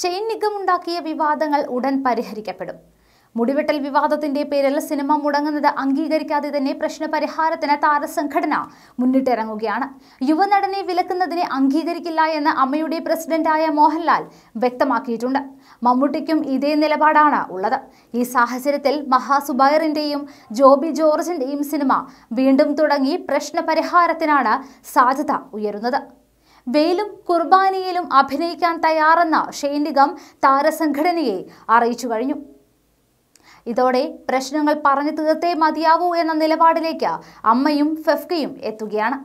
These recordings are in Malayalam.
ഷെയ്ൻ ഉണ്ടാക്കിയ വിവാദങ്ങൾ ഉടൻ പരിഹരിക്കപ്പെടും മുടിവെട്ടൽ വിവാദത്തിന്റെ പേരിൽ സിനിമ മുടങ്ങുന്നത് അംഗീകരിക്കാതെ തന്നെ പ്രശ്നപരിഹാരത്തിന് താരസംഘടന മുന്നിട്ടിറങ്ങുകയാണ് യുവനടനെ വിലക്കുന്നതിനെ അംഗീകരിക്കില്ല എന്ന് അമ്മയുടെ പ്രസിഡന്റായ മോഹൻലാൽ വ്യക്തമാക്കിയിട്ടുണ്ട് മമ്മൂട്ടിക്കും ഇതേ നിലപാടാണ് ഉള്ളത് ഈ സാഹചര്യത്തിൽ മഹാസുബൈറിന്റെയും ജോബി ജോർജിന്റെയും സിനിമ വീണ്ടും തുടങ്ങി പ്രശ്നപരിഹാരത്തിനാണ് സാധ്യത ഉയരുന്നത് വെയിലും കുർബാനയിലും അഭിനയിക്കാൻ തയ്യാറെന്ന ഷെയ്ൻ നിഗം താരസംഘടനയെ അറിയിച്ചു കഴിഞ്ഞു ഇതോടെ പ്രശ്നങ്ങൾ പറഞ്ഞു തീർത്തേ മതിയാവൂ എന്ന നിലപാടിലേക്ക് അമ്മയും ഫെഫ്കയും എത്തുകയാണ്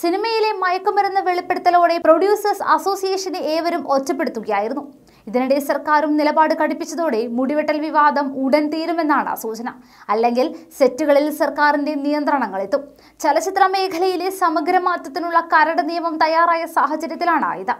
സിനിമയിലെ മയക്കുമരുന്ന് വെളിപ്പെടുത്തലോടെ പ്രൊഡ്യൂസേഴ്സ് അസോസിയേഷനെ ഏവരും ഒറ്റപ്പെടുത്തുകയായിരുന്നു ഇതിനിടെ സർക്കാരും നിലപാട് കടുപ്പിച്ചതോടെ മുടിവെട്ടൽ വിവാദം ഉടൻ തീരുമെന്നാണ് സൂചന അല്ലെങ്കിൽ സെറ്റുകളിൽ സർക്കാരിന്റെ നിയന്ത്രണങ്ങൾ എത്തും ചലച്ചിത്ര മേഖലയിലെ സമഗ്രമാറ്റത്തിനുള്ള കരട് നിയമം തയ്യാറായ സാഹചര്യത്തിലാണ് ഇത്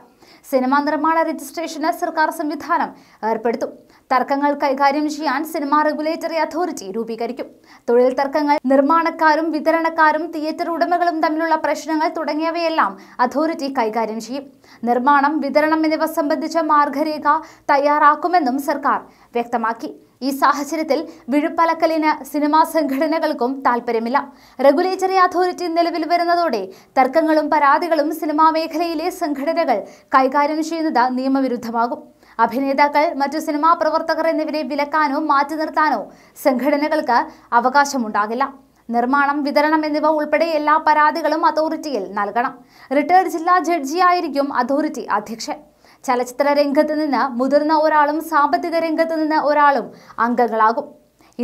സിനിമാ നിർമ്മാണ രജിസ്ട്രേഷന് സർക്കാർ സംവിധാനം ഏർപ്പെടുത്തും തർക്കങ്ങൾ കൈകാര്യം ചെയ്യാൻ സിനിമാ റെഗുലേറ്ററി അതോറിറ്റി രൂപീകരിക്കും തൊഴിൽ തർക്കങ്ങൾ നിർമ്മാണക്കാരും വിതരണക്കാരും തിയേറ്റർ ഉടമകളും തമ്മിലുള്ള പ്രശ്നങ്ങൾ തുടങ്ങിയവയെല്ലാം അതോറിറ്റി കൈകാര്യം ചെയ്യും നിർമ്മാണം വിതരണം എന്നിവ സംബന്ധിച്ച മാർഗരേഖ തയ്യാറാക്കുമെന്നും സർക്കാർ വ്യക്തമാക്കി ഈ സാഹചര്യത്തിൽ വിഴുപ്പലക്കലിന് സിനിമാ സംഘടനകൾക്കും താൽപര്യമില്ല റെഗുലേറ്ററി അതോറിറ്റി നിലവിൽ വരുന്നതോടെ തർക്കങ്ങളും പരാതികളും സിനിമാ മേഖലയിലെ സംഘടനകൾ കൈകാര്യം ചെയ്യുന്നത് നിയമവിരുദ്ധമാകും അഭിനേതാക്കൾ മറ്റു സിനിമാ പ്രവർത്തകർ എന്നിവരെ വിലക്കാനോ മാറ്റി നിർത്താനോ സംഘടനകൾക്ക് അവകാശമുണ്ടാകില്ല നിർമ്മാണം വിതരണം എന്നിവ ഉൾപ്പെടെ എല്ലാ പരാതികളും അതോറിറ്റിയിൽ നൽകണം റിട്ടയർഡ് ജില്ലാ ജഡ്ജിയായിരിക്കും അതോറിറ്റി അധ്യക്ഷൻ ചലച്ചിത്ര രംഗത്ത് നിന്ന് മുതിർന്ന ഒരാളും സാമ്പത്തിക രംഗത്ത് നിന്ന് ഒരാളും അംഗങ്ങളാകും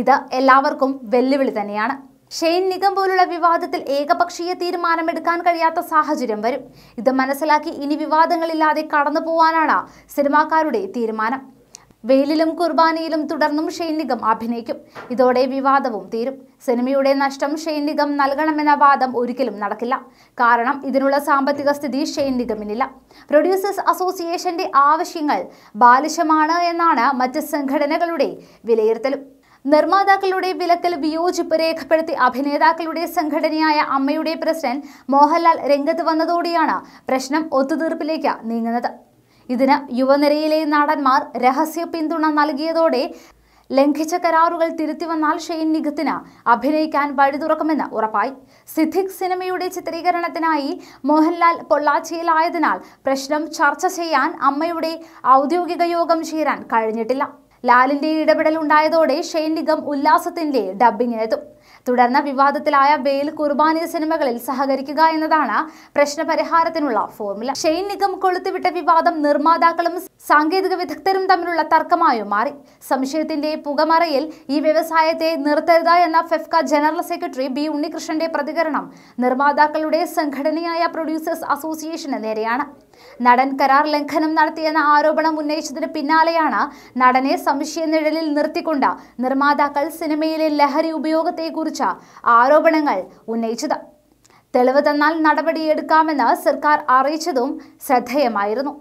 ഇത് എല്ലാവർക്കും വെല്ലുവിളി തന്നെയാണ് ഷെയ്ൻ നിഗം പോലുള്ള വിവാദത്തിൽ ഏകപക്ഷീയ തീരുമാനമെടുക്കാൻ കഴിയാത്ത സാഹചര്യം വരും ഇത് മനസ്സിലാക്കി ഇനി വിവാദങ്ങളില്ലാതെ കടന്നു പോവാനാണ് സിനിമാക്കാരുടെ തീരുമാനം വെയിലിലും കുർബാനയിലും തുടർന്നും ഷെയ്ൻ അഭിനയിക്കും ഇതോടെ വിവാദവും തീരും സിനിമയുടെ നഷ്ടം ഷെയ്ൻ നൽകണമെന്ന വാദം ഒരിക്കലും നടക്കില്ല കാരണം ഇതിനുള്ള സാമ്പത്തിക സ്ഥിതി ഷെയ്ൻ പ്രൊഡ്യൂസേഴ്സ് അസോസിയേഷന്റെ ആവശ്യങ്ങൾ ബാലിശമാണ് എന്നാണ് മറ്റ് സംഘടനകളുടെ വിലയിരുത്തലും നിർമ്മാതാക്കളുടെ വിലക്കൽ വിയോജിപ്പ് രേഖപ്പെടുത്തി അഭിനേതാക്കളുടെ സംഘടനയായ അമ്മയുടെ പ്രസിഡന്റ് മോഹൻലാൽ രംഗത്ത് വന്നതോടെയാണ് പ്രശ്നം ഒത്തുതീർപ്പിലേക്ക് നീങ്ങുന്നത് ഇതിന് യുവനിരയിലെ നടന്മാർ രഹസ്യ പിന്തുണ നൽകിയതോടെ ലംഘിച്ച കരാറുകൾ തിരുത്തിവന്നാൽ ഷെയ്ൻ നിഗത്തിന് അഭിനയിക്കാൻ വഴി തുറക്കുമെന്ന് ഉറപ്പായി സിദ്ദിഖ് സിനിമയുടെ ചിത്രീകരണത്തിനായി മോഹൻലാൽ പൊള്ളാച്ചിയിലായതിനാൽ പ്രശ്നം ചർച്ച ചെയ്യാൻ അമ്മയുടെ ഔദ്യോഗിക യോഗം ചേരാൻ കഴിഞ്ഞിട്ടില്ല ലാലിന്റെ ഇടപെടൽ ഉണ്ടായതോടെ ഷെയ്ൻ നിഗം ഉല്ലാസത്തിന്റെ ഡബ്ബിങ്ങിനെത്തും തുടർന്ന് വിവാദത്തിലായ ബെയിൽ കുർബാനീ സിനിമകളിൽ സഹകരിക്കുക എന്നതാണ് പ്രശ്നപരിഹാരത്തിനുള്ള ഫോർമുല ഷെയ്ൻ നിഗം കൊളുത്തിവിട്ട വിവാദം നിർമ്മാതാക്കളും സാങ്കേതിക വിദഗ്ധരും തമ്മിലുള്ള തർക്കമായും മാറി സംശയത്തിന്റെ പുകമറയിൽ ഈ വ്യവസായത്തെ നിർത്തരുത എന്ന ഫെഫ്ക ജനറൽ സെക്രട്ടറി ബി ഉണ്ണികൃഷ്ണന്റെ പ്രതികരണം നിർമ്മാതാക്കളുടെ സംഘടനയായ പ്രൊഡ്യൂസേഴ്സ് അസോസിയേഷന് നേരെയാണ് നടൻ കരാർ ലംഘനം നടത്തിയെന്ന ആരോപണം ഉന്നയിച്ചതിന് പിന്നാലെയാണ് നടനെ സംശയ നിഴലിൽ നിർത്തിക്കൊണ്ട് നിർമ്മാതാക്കൾ സിനിമയിലെ ലഹരി ഉപയോഗത്തെക്കുറിച്ച് ആരോപണങ്ങൾ ഉന്നയിച്ചത് തെളിവ് തന്നാൽ നടപടിയെടുക്കാമെന്ന് സർക്കാർ അറിയിച്ചതും ശ്രദ്ധേയമായിരുന്നു